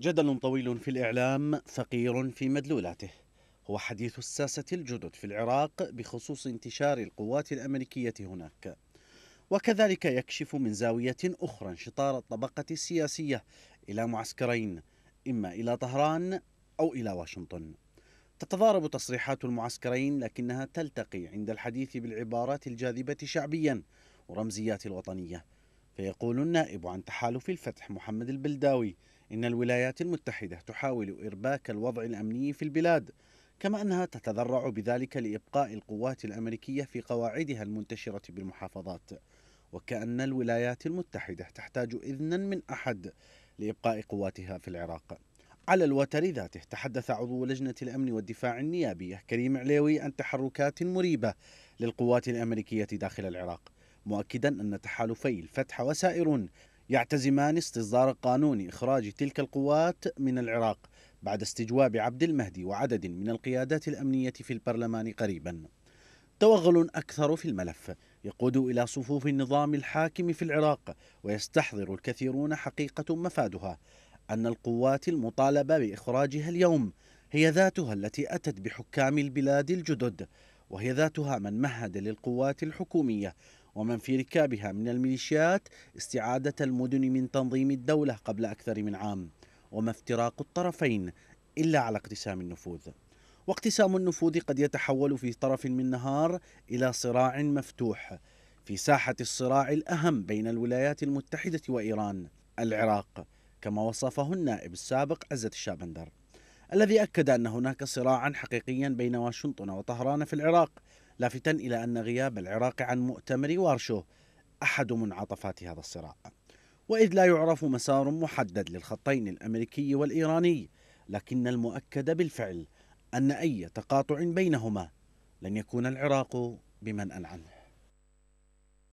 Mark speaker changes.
Speaker 1: جدل طويل في الإعلام فقير في مدلولاته هو حديث الساسة الجدد في العراق بخصوص انتشار القوات الأمريكية هناك وكذلك يكشف من زاوية أخرى انشطار الطبقة السياسية إلى معسكرين إما إلى طهران أو إلى واشنطن تتضارب تصريحات المعسكرين لكنها تلتقي عند الحديث بالعبارات الجاذبة شعبيا ورمزيات الوطنية فيقول النائب عن تحالف الفتح محمد البلداوي إن الولايات المتحدة تحاول إرباك الوضع الأمني في البلاد كما أنها تتذرع بذلك لإبقاء القوات الأمريكية في قواعدها المنتشرة بالمحافظات وكأن الولايات المتحدة تحتاج إذنا من أحد لإبقاء قواتها في العراق على الوتر ذاته تحدث عضو لجنة الأمن والدفاع النيابية كريم عليوي عن تحركات مريبة للقوات الأمريكية داخل العراق مؤكدا أن تحالفي الفتح وسائرون يعتزمان استصدار قانون إخراج تلك القوات من العراق بعد استجواب عبد المهدي وعدد من القيادات الأمنية في البرلمان قريبا توغل أكثر في الملف يقود إلى صفوف النظام الحاكم في العراق ويستحضر الكثيرون حقيقة مفادها أن القوات المطالبة بإخراجها اليوم هي ذاتها التي أتت بحكام البلاد الجدد وهي ذاتها من مهد للقوات الحكومية ومن في ركابها من الميليشيات استعادة المدن من تنظيم الدولة قبل أكثر من عام وما افتراق الطرفين إلا على اقتسام النفوذ واقتسام النفوذ قد يتحول في طرف من نهار إلى صراع مفتوح في ساحة الصراع الأهم بين الولايات المتحدة وإيران العراق كما وصفه النائب السابق عزة الشابندر الذي أكد أن هناك صراعا حقيقيا بين واشنطن وطهران في العراق لافتا إلى أن غياب العراق عن مؤتمر وارشو أحد منعطفات هذا الصراع وإذ لا يعرف مسار محدد للخطين الأمريكي والإيراني لكن المؤكد بالفعل أن أي تقاطع بينهما لن يكون العراق بمنأ عنه